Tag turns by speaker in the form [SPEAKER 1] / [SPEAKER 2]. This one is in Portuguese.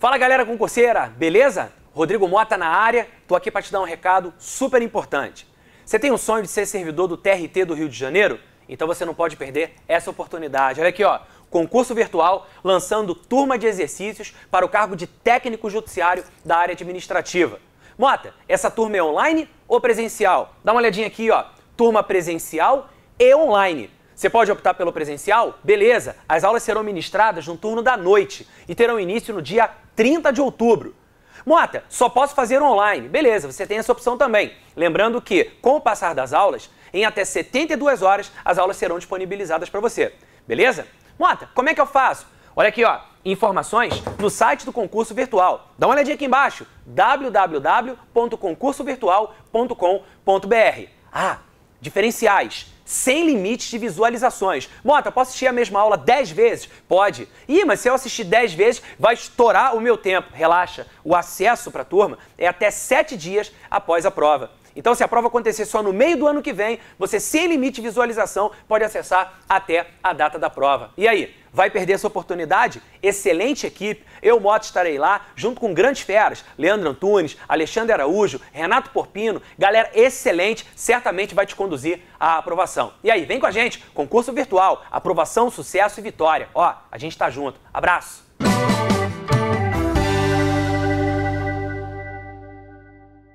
[SPEAKER 1] Fala galera concurseira, beleza? Rodrigo Mota na área, tô aqui para te dar um recado super importante. Você tem um sonho de ser servidor do TRT do Rio de Janeiro? Então você não pode perder essa oportunidade. Olha aqui, ó, concurso virtual lançando turma de exercícios para o cargo de técnico judiciário da área administrativa. Mota, essa turma é online ou presencial? Dá uma olhadinha aqui, ó, turma presencial e online. Você pode optar pelo presencial? Beleza! As aulas serão ministradas no turno da noite e terão início no dia 30 de outubro. Mota, só posso fazer online. Beleza, você tem essa opção também. Lembrando que, com o passar das aulas, em até 72 horas as aulas serão disponibilizadas para você. Beleza? Mota, como é que eu faço? Olha aqui, ó, informações no site do concurso virtual. Dá uma olhadinha aqui embaixo, www.concursovirtual.com.br. Ah, diferenciais sem limite de visualizações. Mota, posso assistir a mesma aula 10 vezes? Pode. Ih, mas se eu assistir 10 vezes, vai estourar o meu tempo. Relaxa, o acesso para a turma é até 7 dias após a prova. Então, se a prova acontecer só no meio do ano que vem, você, sem limite de visualização, pode acessar até a data da prova. E aí? Vai perder essa oportunidade? Excelente equipe. Eu, Moto, estarei lá, junto com grandes feras. Leandro Antunes, Alexandre Araújo, Renato Porpino. Galera excelente, certamente vai te conduzir à aprovação. E aí, vem com a gente. Concurso virtual. Aprovação, sucesso e vitória. Ó, a gente está junto. Abraço.